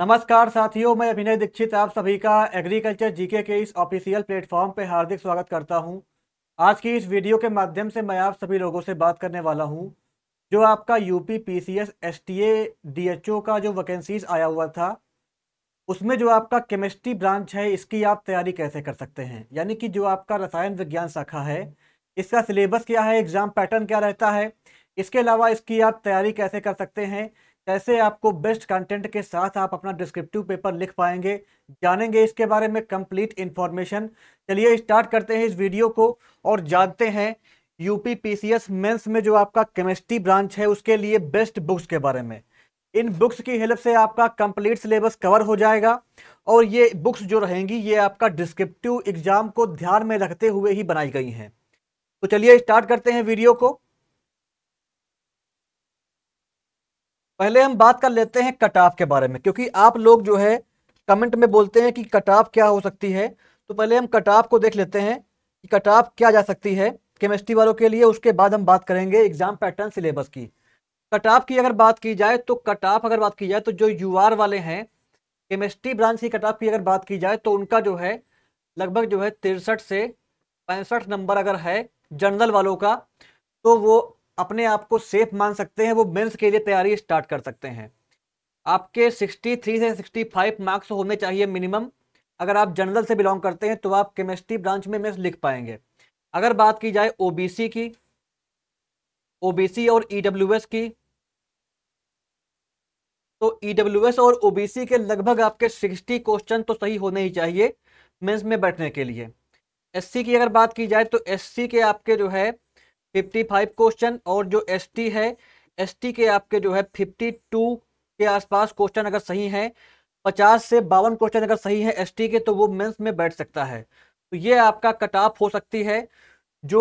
नमस्कार साथियों मैं अभिनय दीक्षित आप सभी का एग्रीकल्चर जीके के इस ऑफिशियल प्लेटफॉर्म पर हार्दिक स्वागत करता हूं। आज की इस वीडियो के माध्यम से मैं आप सभी लोगों से बात करने वाला हूं जो आपका यूपी पीसीएस एसटीए डीएचओ का जो वैकेंसीज आया हुआ था उसमें जो आपका केमिस्ट्री ब्रांच है इसकी आप तैयारी कैसे कर सकते हैं यानी कि जो आपका रसायन विज्ञान शाखा है इसका सिलेबस क्या है एग्ज़ाम पैटर्न क्या रहता है इसके अलावा इसकी आप तैयारी कैसे कर सकते हैं कैसे आपको बेस्ट कंटेंट के साथ आप अपना डिस्क्रिप्टिव पेपर लिख पाएंगे जानेंगे इसके बारे में कंप्लीट इन्फॉर्मेशन चलिए स्टार्ट करते हैं इस वीडियो को और जानते हैं यूपी पीसीएस मेंस में जो आपका केमिस्ट्री ब्रांच है उसके लिए बेस्ट बुक्स के बारे में इन बुक्स की हेल्प से आपका कंप्लीट सिलेबस कवर हो जाएगा और ये बुक्स जो रहेंगी ये आपका डिस्क्रिप्टिव एग्जाम को ध्यान में रखते हुए ही बनाई गई हैं तो चलिए स्टार्ट करते हैं वीडियो को पहले हम बात कर लेते हैं कट ऑफ के बारे में क्योंकि आप लोग जो है कमेंट में बोलते हैं कि कट ऑफ क्या हो सकती है तो पहले हम कट ऑफ को देख लेते हैं कि कट ऑफ क्या जा सकती है केमिस्ट्री वालों के लिए उसके बाद हम बात करेंगे एग्जाम पैटर्न सिलेबस की कट ऑफ की अगर बात की जाए तो कट ऑफ अगर बात की जाए तो जो यू वाले हैं केमिस्ट्री ब्रांच की कट ऑफ की अगर बात की जाए तो उनका जो है लगभग जो है तिरसठ से पैंसठ नंबर अगर है जनरल वालों का तो वो अपने आप को सेफ मान सकते हैं वो मेंस के लिए तैयारी स्टार्ट कर सकते हैं आपके 63 से 65 मार्क्स होने चाहिए मिनिमम अगर आप जनरल से बिलोंग करते हैं तो आप केमिस्ट्री ब्रांच में मेंस लिख पाएंगे अगर बात की जाए ओबीसी की ओबीसी और ईडब्ल्यूएस e की तो ईडब्ल्यूएस e और ओबीसी के लगभग आपके 60 क्वेश्चन तो सही होने ही चाहिए मेन्स में बैठने के लिए एससी की अगर बात की जाए तो एससी के आपके जो है फिफ्टी फाइव क्वेश्चन और जो एस टी है एस टी के आपके जो है फिफ्टी टू के आसपास क्वेश्चन अगर सही है पचास से बावन क्वेश्चन अगर सही है एस के तो वो मेंस में बैठ सकता है तो ये आपका कट ऑफ हो सकती है जो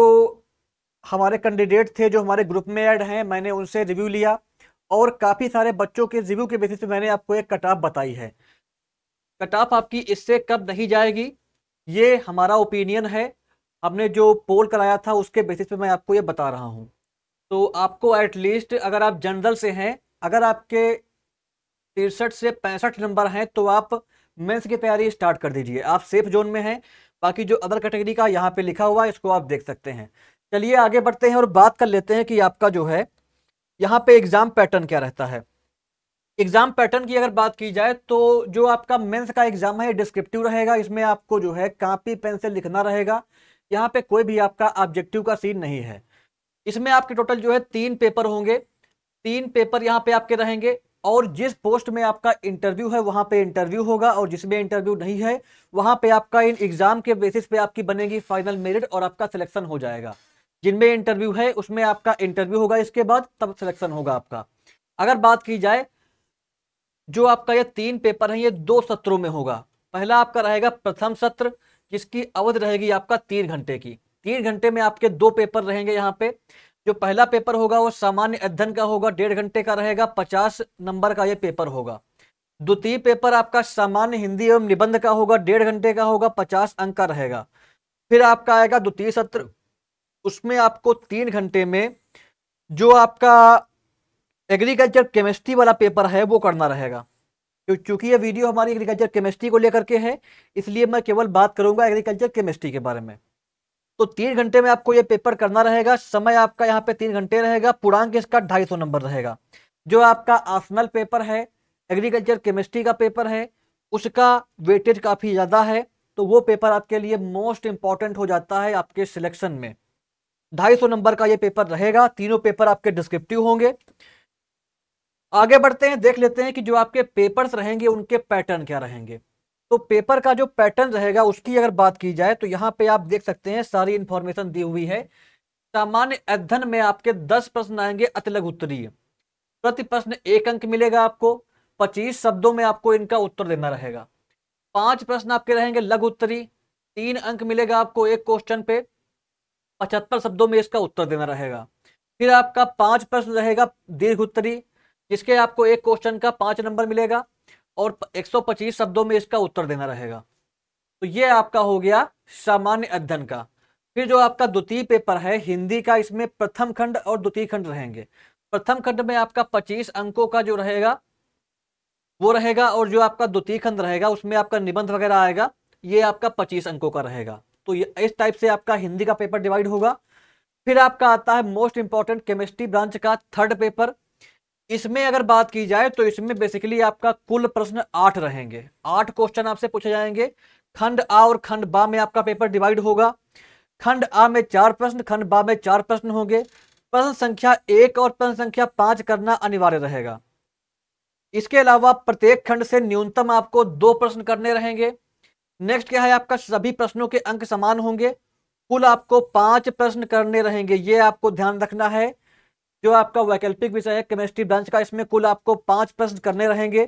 हमारे कैंडिडेट थे जो हमारे ग्रुप में ऐड हैं मैंने उनसे रिव्यू लिया और काफ़ी सारे बच्चों के रिव्यू के बेसिस पे मैंने आपको एक कट ऑफ बताई है कट ऑफ आपकी इससे कब नहीं जाएगी ये हमारा ओपिनियन है हमने जो पोल कराया था उसके बेसिस पे मैं आपको ये बता रहा हूँ तो आपको एटलीस्ट अगर आप जनरल से हैं अगर आपके तिरसठ से पैंसठ नंबर हैं तो आप मेंस की तैयारी स्टार्ट कर दीजिए आप सेफ जोन में हैं बाकी जो अदर कैटेगरी का यहाँ पे लिखा हुआ है इसको आप देख सकते हैं चलिए आगे बढ़ते हैं और बात कर लेते हैं कि आपका जो है यहाँ पे एग्ज़ाम पैटर्न क्या रहता है एग्ज़ाम पैटर्न की अगर बात की जाए तो जो आपका मेंस का एग्ज़ाम है डिस्क्रिप्टिव रहेगा इसमें आपको जो है कापी पेन से लिखना रहेगा यहाँ पे कोई भी आपका ऑब्जेक्टिव का सीन नहीं है इसमें आपके टोटल जो है तीन पेपर होंगे तीन पेपर यहाँ पे आपके रहेंगे और जिस पोस्ट में आपका इंटरव्यू है वहां पे इंटरव्यू होगा और जिसमें इंटरव्यू नहीं है वहां पे आपका इन एग्ज़ाम के बेसिस पे आपकी बनेगी फाइनल मेरिट और आपका सिलेक्शन हो जाएगा जिनमें इंटरव्यू है उसमें आपका इंटरव्यू होगा इसके बाद तब सिलेक्शन होगा आपका अगर बात की जाए जो आपका ये तीन पेपर है ये दो सत्रों में होगा पहला आपका रहेगा प्रथम सत्र जिसकी अवध रहेगी आपका तीन घंटे की तीन घंटे में आपके दो पेपर रहेंगे यहाँ पे जो पहला पेपर होगा वो सामान्य अध्ययन का होगा डेढ़ घंटे का रहेगा पचास नंबर का ये पेपर होगा द्वितीय पेपर आपका सामान्य हिंदी एवं निबंध का होगा डेढ़ घंटे का होगा पचास अंक का रहेगा फिर आपका आएगा द्वितीय सत्र उसमें आपको तीन घंटे में जो आपका एग्रीकल्चर केमिस्ट्री वाला पेपर है वो करना रहेगा तो चूंकि ये वीडियो हमारी एग्रीकल्चर केमिस्ट्री को लेकर के है इसलिए मैं केवल बात करूंगा एग्रीकल्चर केमिस्ट्री के बारे में तो तीन घंटे में आपको ये पेपर करना रहेगा समय आपका यहाँ पे तीन घंटे रहेगा पूर्णांक इसका ढाई सौ नंबर रहेगा जो आपका आसनल पेपर है एग्रीकल्चर केमिस्ट्री का पेपर है उसका वेटेज काफ़ी ज़्यादा है तो वो पेपर आपके लिए मोस्ट इंपॉर्टेंट हो जाता है आपके सिलेक्शन में ढाई सौ नंबर का ये पेपर रहेगा तीनों पेपर आपके डिस्क्रिप्टिव होंगे आगे बढ़ते हैं देख लेते हैं कि जो आपके पेपर्स रहेंगे उनके पैटर्न क्या रहेंगे तो पेपर का जो पैटर्न रहेगा उसकी अगर बात की जाए तो यहाँ पे आप देख सकते हैं सारी इंफॉर्मेशन दी हुई है सामान्य अध्ययन में आपके दस प्रश्न आएंगे अतलग उत्तरीय प्रति प्रश्न एक अंक मिलेगा आपको पच्चीस शब्दों में आपको इनका उत्तर देना रहेगा पांच प्रश्न आपके रहेंगे लघु उत्तरी तीन अंक मिलेगा आपको एक क्वेश्चन पे पचहत्तर शब्दों में इसका उत्तर देना रहेगा फिर आपका पांच प्रश्न रहेगा दीर्घ उत्तरी इसके आपको एक क्वेश्चन का पांच नंबर मिलेगा और 125 शब्दों में इसका उत्तर देना रहेगा तो ये आपका हो गया सामान्य अध्ययन का फिर जो आपका द्वितीय पेपर है हिंदी का इसमें प्रथम खंड और द्वितीय खंड रहेंगे प्रथम खंड में आपका पच्चीस अंकों का जो रहेगा वो रहेगा और जो आपका द्वितीय खंड रहेगा उसमें आपका निबंध वगैरह आएगा ये आपका पच्चीस अंकों का रहेगा तो ये इस टाइप से आपका हिंदी का पेपर डिवाइड होगा फिर आपका आता है मोस्ट इंपॉर्टेंट केमिस्ट्री ब्रांच का थर्ड पेपर इसमें अगर बात की जाए तो इसमें बेसिकली आपका कुल प्रश्न आठ रहेंगे आठ क्वेश्चन आपसे पूछे जाएंगे खंड आ और खंड बा में आपका पेपर डिवाइड होगा खंड आ में चार प्रश्न खंड बा में चार प्रश्न होंगे प्रश्न संख्या एक और प्रश्न संख्या पांच करना अनिवार्य रहेगा इसके अलावा प्रत्येक खंड से न्यूनतम आपको दो प्रश्न करने रहेंगे नेक्स्ट क्या है आपका सभी प्रश्नों के अंक समान होंगे कुल आपको पांच प्रश्न करने रहेंगे ये आपको ध्यान रखना है जो आपका वैकल्पिक विषय है केमिस्ट्री ब्रांच का इसमें कुल आपको पांच प्रश्न करने रहेंगे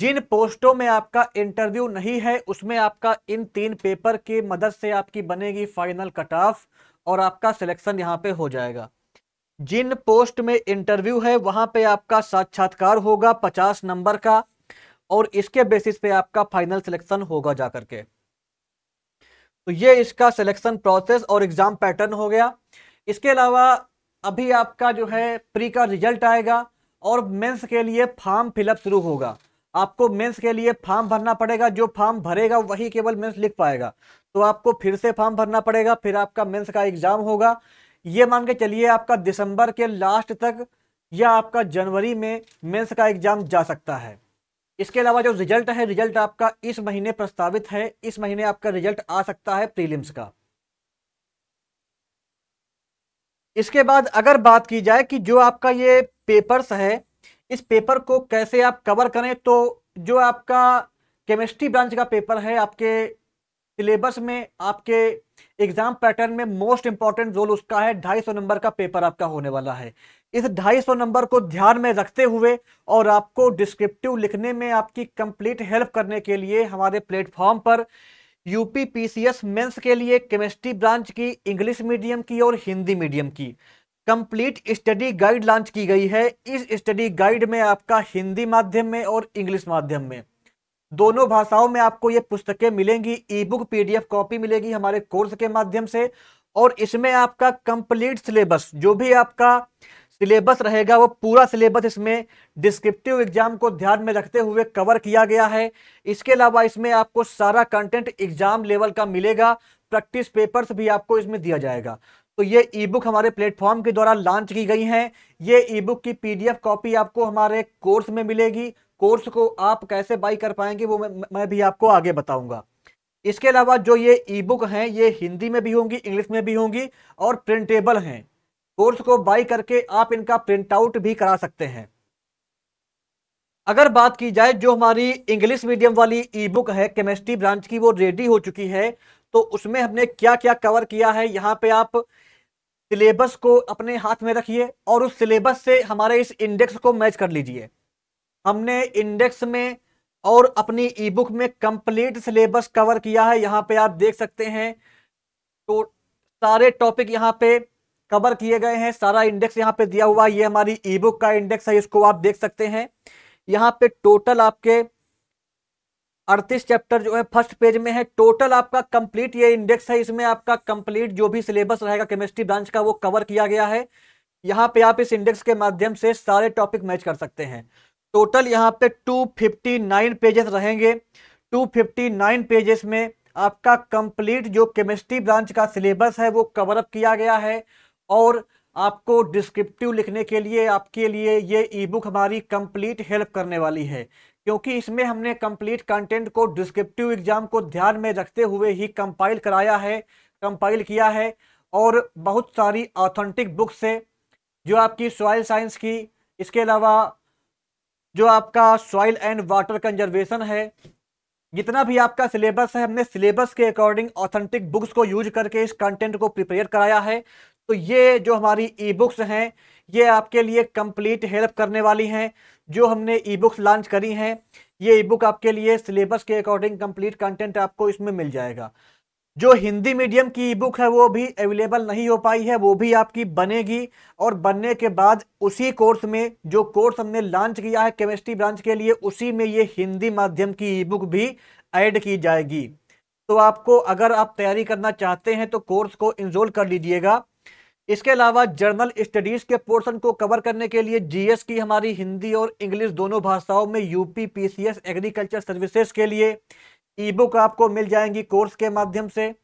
जिन पोस्टों में आपका इंटरव्यू नहीं है उसमें आपका इन तीन पेपर के मदद से आपकी बनेगी फाइनल कट ऑफ और आपका सिलेक्शन यहाँ पे हो जाएगा जिन पोस्ट में इंटरव्यू है वहां पे आपका साक्षात्कार होगा पचास नंबर का और इसके बेसिस पे आपका फाइनल सिलेक्शन होगा जाकर के तो ये इसका सिलेक्शन प्रोसेस और एग्जाम पैटर्न हो गया इसके अलावा अभी आपका जो है प्री का रिजल्ट आएगा और मेंस के लिए फॉर्म फिलअप शुरू होगा आपको मेंस के लिए फॉर्म भरना पड़ेगा जो फॉर्म भरेगा वही केवल मेंस लिख पाएगा तो आपको फिर से फॉर्म भरना पड़ेगा फिर आपका मेंस का एग्ज़ाम होगा ये मान के चलिए आपका दिसंबर के लास्ट तक या आपका जनवरी में मेंस का एग्ज़ाम जा सकता है इसके अलावा जो रिजल्ट है रिजल्ट आपका इस महीने प्रस्तावित है इस महीने आपका रिजल्ट आ सकता है प्रीलिम्स का इसके बाद अगर बात की जाए कि जो आपका ये पेपर्स है इस पेपर को कैसे आप कवर करें तो जो आपका केमिस्ट्री ब्रांच का पेपर है आपके सिलेबस में आपके एग्जाम पैटर्न में मोस्ट इंपॉर्टेंट रोल उसका है ढाई सौ नंबर का पेपर आपका होने वाला है इस ढाई सौ नंबर को ध्यान में रखते हुए और आपको डिस्क्रिप्टिव लिखने में आपकी कंप्लीट हेल्प करने के लिए हमारे प्लेटफॉर्म पर यूपी पीसीएस मेंस के लिए केमिस्ट्री ब्रांच की इंग्लिश मीडियम की और हिंदी मीडियम की कंप्लीट स्टडी गाइड लॉन्च की गई है इस स्टडी गाइड में आपका हिंदी माध्यम में और इंग्लिश माध्यम में दोनों भाषाओं में आपको ये पुस्तकें मिलेंगी ई बुक पी कॉपी मिलेगी हमारे कोर्स के माध्यम से और इसमें आपका कंप्लीट सिलेबस जो भी आपका सिलेबस रहेगा वो पूरा सिलेबस इसमें डिस्क्रिप्टिव एग्जाम को ध्यान में रखते हुए कवर किया गया है इसके अलावा इसमें आपको सारा कंटेंट एग्जाम लेवल का मिलेगा प्रैक्टिस पेपर्स भी आपको इसमें दिया जाएगा तो ये ई बुक हमारे प्लेटफॉर्म के द्वारा लॉन्च की गई है ये ई बुक की पीडीएफ कॉपी आपको हमारे कोर्स में मिलेगी कोर्स को आप कैसे बाई कर पाएंगे वो मैं, मैं भी आपको आगे बताऊंगा इसके अलावा जो ये ई बुक हैं ये हिंदी में भी होंगी इंग्लिश में भी होंगी और प्रिंटेबल हैं कोर्स को बाई करके आप इनका प्रिंट आउट भी करा सकते हैं अगर बात की जाए जो हमारी इंग्लिश मीडियम वाली ई बुक है केमिस्ट्री ब्रांच की वो रेडी हो चुकी है तो उसमें हमने क्या क्या कवर किया है यहाँ पे आप सिलेबस को अपने हाथ में रखिए और उस सिलेबस से हमारे इस इंडेक्स को मैच कर लीजिए हमने इंडेक्स में और अपनी ई बुक में कंप्लीट सिलेबस कवर किया है यहाँ पे आप देख सकते हैं तो सारे टॉपिक यहाँ पे कवर किए गए हैं सारा इंडेक्स यहाँ पे दिया हुआ है ये हमारी ई बुक का इंडेक्स है इसको आप देख सकते हैं यहाँ पे टोटल आपके अड़तीस चैप्टर जो है फर्स्ट पेज में है टोटल आपका कंप्लीट ये इंडेक्स है इसमें आपका कंप्लीट जो भी सिलेबस रहेगा केमिस्ट्री ब्रांच का वो कवर किया गया है यहाँ पे आप इस इंडेक्स के माध्यम से सारे टॉपिक मैच कर सकते हैं टोटल यहाँ पे 259 पेजेस रहेंगे 259 पेजेस में आपका कंप्लीट जो केमिस्ट्री ब्रांच का सिलेबस है वो कवर अप किया गया है और आपको डिस्क्रिप्टिव लिखने के लिए आपके लिए ये ई बुक हमारी कंप्लीट हेल्प करने वाली है क्योंकि इसमें हमने कंप्लीट कंटेंट को डिस्क्रिप्टिव एग्जाम को ध्यान में रखते हुए ही कंपाइल कराया है कंपाइल किया है और बहुत सारी ऑथेंटिक बुक्स है जो आपकी सॉइल साइंस की इसके अलावा जो आपका सॉइल एंड वाटर कंजर्वेशन है जितना भी आपका सिलेबस है हमने सिलेबस के अकॉर्डिंग ऑथेंटिक बुक्स को यूज करके इस कंटेंट को प्रिपेयर कराया है तो ये जो हमारी ई बुक्स हैं ये आपके लिए कंप्लीट हेल्प करने वाली हैं जो हमने ई बुक्स लॉन्च करी हैं ये ई बुक आपके लिए सिलेबस के अकॉर्डिंग कंप्लीट कंटेंट आपको इसमें मिल जाएगा जो हिंदी मीडियम की ई बुक है वो भी अवेलेबल नहीं हो पाई है वो भी आपकी बनेगी और बनने के बाद उसी कोर्स में जो कोर्स हमने लॉन्च किया है केमिस्ट्री ब्रांच के लिए उसी में ये हिंदी माध्यम की ई बुक भी ऐड की जाएगी तो आपको अगर आप तैयारी करना चाहते हैं तो कोर्स को इंजोल कर लीजिएगा इसके अलावा जर्नल स्टडीज के पोर्शन को कवर करने के लिए जीएस की हमारी हिंदी और इंग्लिश दोनों भाषाओं में यूपी पीसीएस एग्रीकल्चर सर्विसेज के लिए ई बुक आपको मिल जाएंगी कोर्स के माध्यम से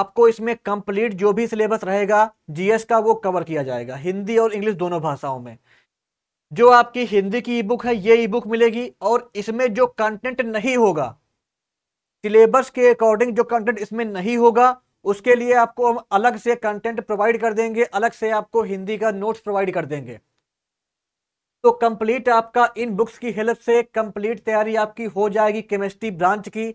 आपको इसमें कंप्लीट जो भी सिलेबस रहेगा जीएस का वो कवर किया जाएगा हिंदी और इंग्लिश दोनों भाषाओं में जो आपकी हिंदी की ई बुक है ये ई बुक मिलेगी और इसमें जो कंटेंट नहीं होगा सिलेबस के अकॉर्डिंग जो कंटेंट इसमें नहीं होगा उसके लिए आपको हम अलग से कंटेंट प्रोवाइड कर देंगे अलग से आपको हिंदी का नोट्स प्रोवाइड कर देंगे तो कंप्लीट आपका इन बुक्स की हेल्प से कंप्लीट तैयारी आपकी हो जाएगी केमिस्ट्री ब्रांच की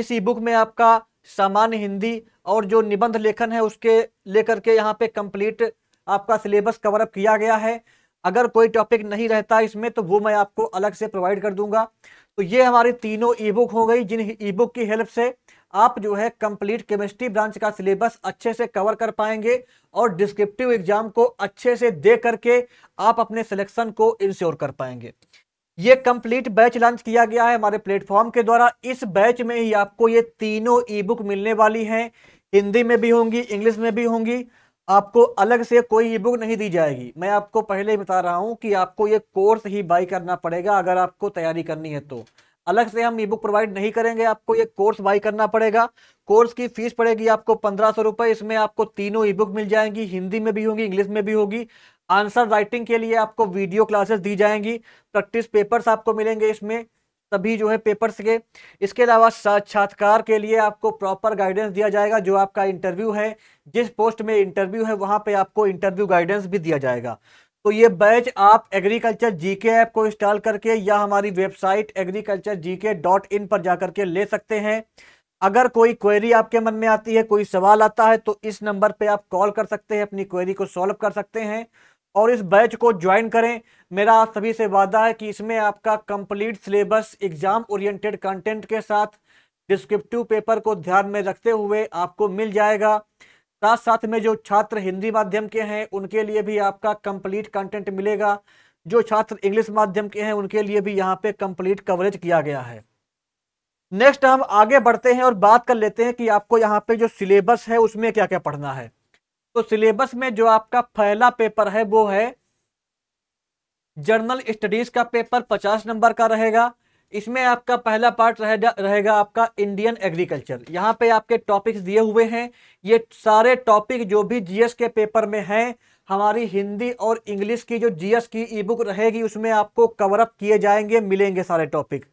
इस ई बुक में आपका सामान्य हिंदी और जो निबंध लेखन है उसके लेकर के यहाँ पे कंप्लीट आपका सिलेबस कवर अप किया गया है अगर कोई टॉपिक नहीं रहता इसमें तो वो मैं आपको अलग से प्रोवाइड कर दूंगा तो ये हमारी तीनों ई बुक हो गई जिन ई बुक की हेल्प से आप जो है कंप्लीट केमिस्ट्री ब्रांच का सिलेबस अच्छे से कवर कर पाएंगे और डिस्क्रिप्टिव एग्जाम को अच्छे से दे करके आप अपने सिलेक्शन को इंश्योर कर पाएंगे ये कंप्लीट बैच लॉन्च किया गया है हमारे प्लेटफॉर्म के द्वारा इस बैच में ही आपको ये तीनों ई बुक मिलने वाली हैं हिंदी में भी होंगी इंग्लिश में भी होंगी आपको अलग से कोई ई बुक नहीं दी जाएगी मैं आपको पहले बता रहा हूं कि आपको ये कोर्स ही बाई करना पड़ेगा अगर आपको तैयारी करनी है तो अलग से हम ई बुक प्रोवाइड नहीं करेंगे आपको ये कोर्स बाई करना पड़ेगा कोर्स की फीस पड़ेगी आपको पंद्रह सौ रुपए इसमें आपको तीनों ई बुक मिल जाएंगी हिंदी में भी होंगी इंग्लिश में भी होगी आंसर राइटिंग के लिए आपको वीडियो क्लासेस दी जाएंगी प्रैक्टिस पेपर्स आपको मिलेंगे इसमें सभी जो है पेपर्स के इसके अलावा साक्षात्कार के लिए आपको प्रॉपर गाइडेंस दिया जाएगा जो आपका इंटरव्यू है जिस पोस्ट में इंटरव्यू है वहां पे आपको इंटरव्यू गाइडेंस भी दिया जाएगा तो ये बैच आप एग्रीकल्चर जीके ऐप को इंस्टॉल करके या हमारी website agriculture GK dot in पर जा करके ले सकते हैं अगर कोई क्वेरी आपके मन में आती है कोई सवाल आता है तो इस नंबर पे आप कॉल कर सकते हैं अपनी क्वेरी को सॉल्व कर सकते हैं और इस बैच को ज्वाइन करें मेरा आप सभी से वादा है कि इसमें आपका complete syllabus exam oriented content के साथ डिस्क्रिप्टिव पेपर को ध्यान में रखते हुए आपको मिल जाएगा साथ साथ में जो छात्र हिंदी माध्यम के हैं उनके लिए भी आपका कंप्लीट कंटेंट मिलेगा जो छात्र इंग्लिश माध्यम के हैं उनके लिए भी यहाँ पे कंप्लीट कवरेज किया गया है नेक्स्ट हम आगे बढ़ते हैं और बात कर लेते हैं कि आपको यहाँ पे जो सिलेबस है उसमें क्या क्या पढ़ना है तो सिलेबस में जो आपका पहला पेपर है वो है जर्नल स्टडीज का पेपर पचास नंबर का रहेगा इसमें आपका पहला पार्ट रहेगा रहेगा आपका इंडियन एग्रीकल्चर यहाँ पे आपके टॉपिक्स दिए हुए हैं ये सारे टॉपिक जो भी जीएस के पेपर में हैं हमारी हिंदी और इंग्लिश की जो जीएस की ई बुक रहेगी उसमें आपको कवरअप किए जाएंगे मिलेंगे सारे टॉपिक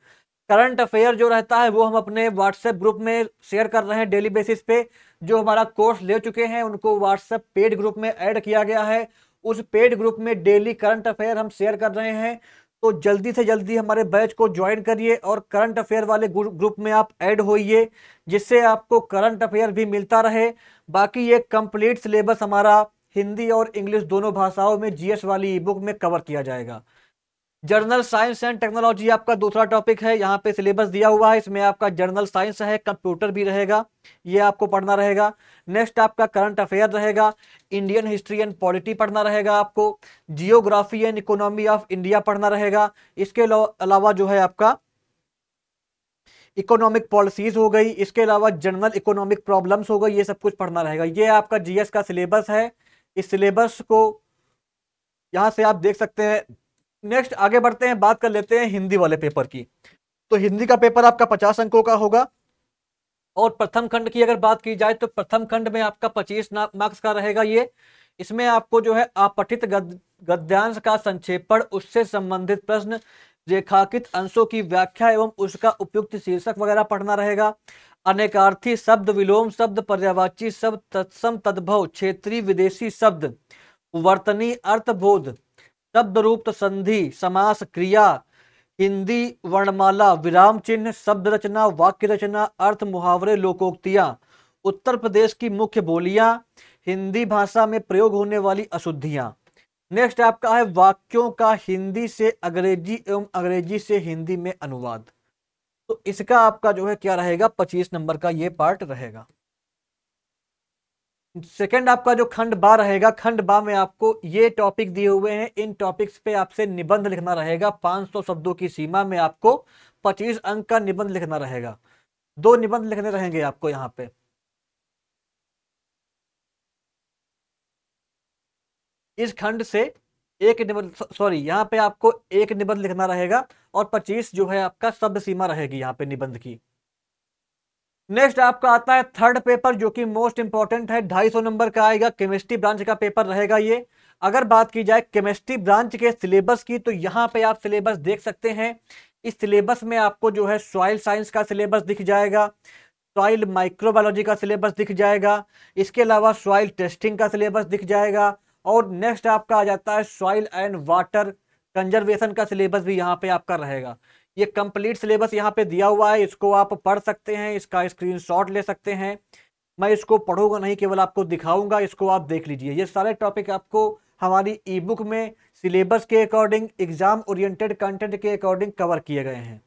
करंट अफेयर जो रहता है वो हम अपने व्हाट्सएप ग्रुप में शेयर कर रहे हैं डेली बेसिस पे जो हमारा कोर्स ले चुके हैं उनको व्हाट्सएप पेड ग्रुप में ऐड किया गया है उस पेड ग्रुप में डेली करंट अफेयर हम शेयर कर रहे हैं तो जल्दी से जल्दी हमारे बैच को ज्वाइन करिए और करंट अफेयर वाले ग्रुप में आप ऐड होइए जिससे आपको करंट अफेयर भी मिलता रहे बाकी ये कंप्लीट सिलेबस हमारा हिंदी और इंग्लिश दोनों भाषाओं में जीएस वाली ई बुक में कवर किया जाएगा जर्नल साइंस एंड टेक्नोलॉजी आपका दूसरा टॉपिक है यहाँ पे सिलेबस दिया हुआ है इसमें आपका जर्नल साइंस है कंप्यूटर भी रहेगा ये आपको पढ़ना रहेगा नेक्स्ट आपका करंट अफेयर रहेगा इंडियन हिस्ट्री एंड पॉलिटी पढ़ना रहेगा आपको geography and economy of India पढ़ना रहेगा इसके अलावा जो है आपका इकोनॉमिक पॉलिसीज हो गई इसके अलावा जनरल इकोनॉमिक प्रॉब्लम्स हो गई ये सब कुछ पढ़ना रहेगा ये आपका जीएस का सिलेबस है इस सिलेबस को यहाँ से आप देख सकते हैं नेक्स्ट आगे बढ़ते हैं बात कर लेते हैं हिंदी वाले पेपर की तो हिंदी का पेपर आपका पचास अंकों का होगा और प्रथम खंड की अगर बात की जाए तो प्रथम खंड में आपका पच्चीस मार्क्स का रहेगा ये इसमें आपको जो है आपठित गद्यांश का संक्षेपण उससे संबंधित प्रश्न रेखाकित अंशों की व्याख्या एवं उसका उपयुक्त शीर्षक वगैरह पढ़ना रहेगा अनेकार्थी शब्द विलोम शब्द पर्यावाची शब्द तत्सम तद्भव क्षेत्रीय विदेशी शब्द वर्तनी अर्थबोध शब्द रूप संधि समास क्रिया हिंदी वर्णमाला विराम चिन्ह शब्द रचना वाक्य रचना अर्थ मुहावरे लोकोक्तियां उत्तर प्रदेश की मुख्य बोलियां हिंदी भाषा में प्रयोग होने वाली अशुद्धियां नेक्स्ट आपका है वाक्यों का हिंदी से अंग्रेजी एवं अंग्रेजी से हिंदी में अनुवाद तो इसका आपका जो है क्या रहेगा पच्चीस नंबर का ये पार्ट रहेगा सेकंड आपका जो खंड बा रहेगा खंड बा में आपको ये टॉपिक दिए हुए हैं इन टॉपिक्स पे आपसे निबंध लिखना रहेगा 500 शब्दों की सीमा में आपको 25 अंक का निबंध लिखना रहेगा दो निबंध लिखने रहेंगे आपको यहाँ पे इस खंड से एक निबंध सॉरी यहाँ पे आपको एक निबंध लिखना रहेगा और 25 जो है आपका शब्द सीमा रहेगी यहाँ पे निबंध की नेक्स्ट आपका आता है थर्ड पेपर जो कि मोस्ट इंपॉर्टेंट है सौ नंबर का आएगा केमिस्ट्री ब्रांच का पेपर रहेगा ये अगर बात की जाए केमिस्ट्री ब्रांच के सिलेबस की तो यहाँ पे आप सिलेबस देख सकते हैं इस सिलेबस में आपको जो है सॉइल साइंस का सिलेबस दिख जाएगा सॉइल माइक्रोबायोलॉजी का सिलेबस दिख जाएगा इसके अलावा सॉइल टेस्टिंग का सिलेबस दिख जाएगा और नेक्स्ट आपका आ जाता है सॉइल एंड वाटर कंजर्वेशन का सिलेबस भी यहाँ पे आपका रहेगा ये कंप्लीट सिलेबस यहाँ पे दिया हुआ है इसको आप पढ़ सकते हैं इसका स्क्रीनशॉट ले सकते हैं मैं इसको पढ़ूंगा नहीं केवल आपको दिखाऊंगा इसको आप देख लीजिए ये सारे टॉपिक आपको हमारी ई बुक में सिलेबस के अकॉर्डिंग एग्जाम ओरिएंटेड कंटेंट के अकॉर्डिंग कवर किए गए हैं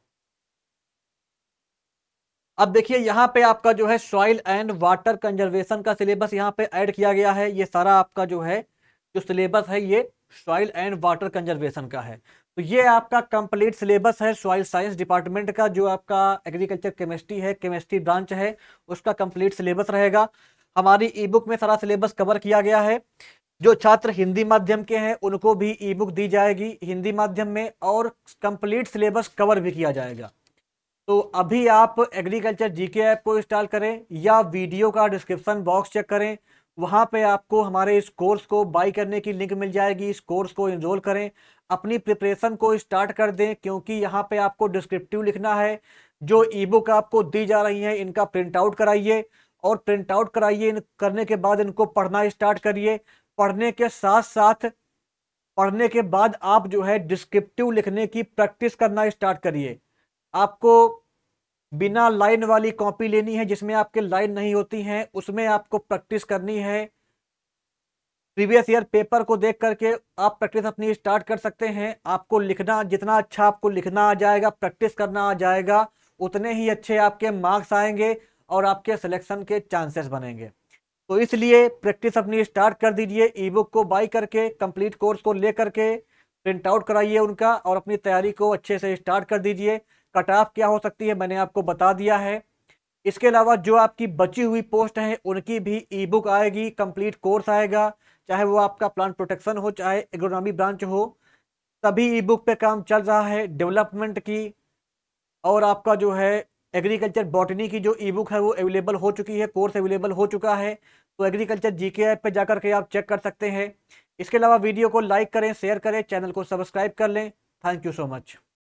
अब देखिए यहाँ पे आपका जो है सॉइल एंड वाटर कंजर्वेशन का सिलेबस यहाँ पे ऐड किया गया है ये सारा आपका जो है जो सिलेबस है ये सॉइल एंड वाटर कंजर्वेशन का है तो ये आपका कंप्लीट सिलेबस है सॉइल साइंस डिपार्टमेंट का जो आपका एग्रीकल्चर केमिस्ट्री है केमिस्ट्री ब्रांच है उसका कंप्लीट सिलेबस रहेगा हमारी ई बुक में सारा सिलेबस कवर किया गया है जो छात्र हिंदी माध्यम के हैं उनको भी ई बुक दी जाएगी हिंदी माध्यम में और कंप्लीट सिलेबस कवर भी किया जाएगा तो अभी आप एग्रीकल्चर के ऐप को इंस्टॉल करें या वीडियो का डिस्क्रिप्शन बॉक्स चेक करें वहाँ पे आपको हमारे इस कोर्स को बाई करने की लिंक मिल जाएगी इस कोर्स को इनरोल करें अपनी प्रिपरेशन को स्टार्ट कर दें क्योंकि यहाँ पे आपको डिस्क्रिप्टिव लिखना है जो ई बुक आपको दी जा रही है इनका प्रिंट आउट कराइए और प्रिंट आउट कराइए इन करने के बाद इनको पढ़ना स्टार्ट करिए पढ़ने के साथ साथ पढ़ने के बाद आप जो है डिस्क्रिप्टिव लिखने की प्रैक्टिस करना स्टार्ट करिए आपको बिना लाइन वाली कॉपी लेनी है जिसमें आपके लाइन नहीं होती हैं उसमें आपको प्रैक्टिस करनी है प्रीवियस ईयर पेपर को देख करके आप प्रैक्टिस अपनी स्टार्ट कर सकते हैं आपको लिखना जितना अच्छा आपको लिखना आ जाएगा प्रैक्टिस करना आ जाएगा उतने ही अच्छे आपके मार्क्स आएंगे और आपके सिलेक्शन के चांसेस बनेंगे तो इसलिए प्रैक्टिस अपनी स्टार्ट कर दीजिए ई बुक को बाई करके कंप्लीट कोर्स को ले करके प्रिंट आउट कराइए उनका और अपनी तैयारी को अच्छे से स्टार्ट कर दीजिए कट ऑफ क्या हो सकती है मैंने आपको बता दिया है इसके अलावा जो आपकी बची हुई पोस्ट हैं उनकी भी ई बुक आएगी कंप्लीट कोर्स आएगा चाहे वो आपका प्लांट प्रोटेक्शन हो चाहे एग्रोनॉमी ब्रांच हो सभी ई बुक पर काम चल रहा है डेवलपमेंट की और आपका जो है एग्रीकल्चर बॉटनी की जो ई बुक है वो अवेलेबल हो चुकी है कोर्स अवेलेबल हो चुका है तो एग्रीकल्चर जी के ऐप पर जाकर के आप चेक कर सकते हैं इसके अलावा वीडियो को लाइक करें शेयर करें चैनल को सब्सक्राइब कर लें थैंक यू सो मच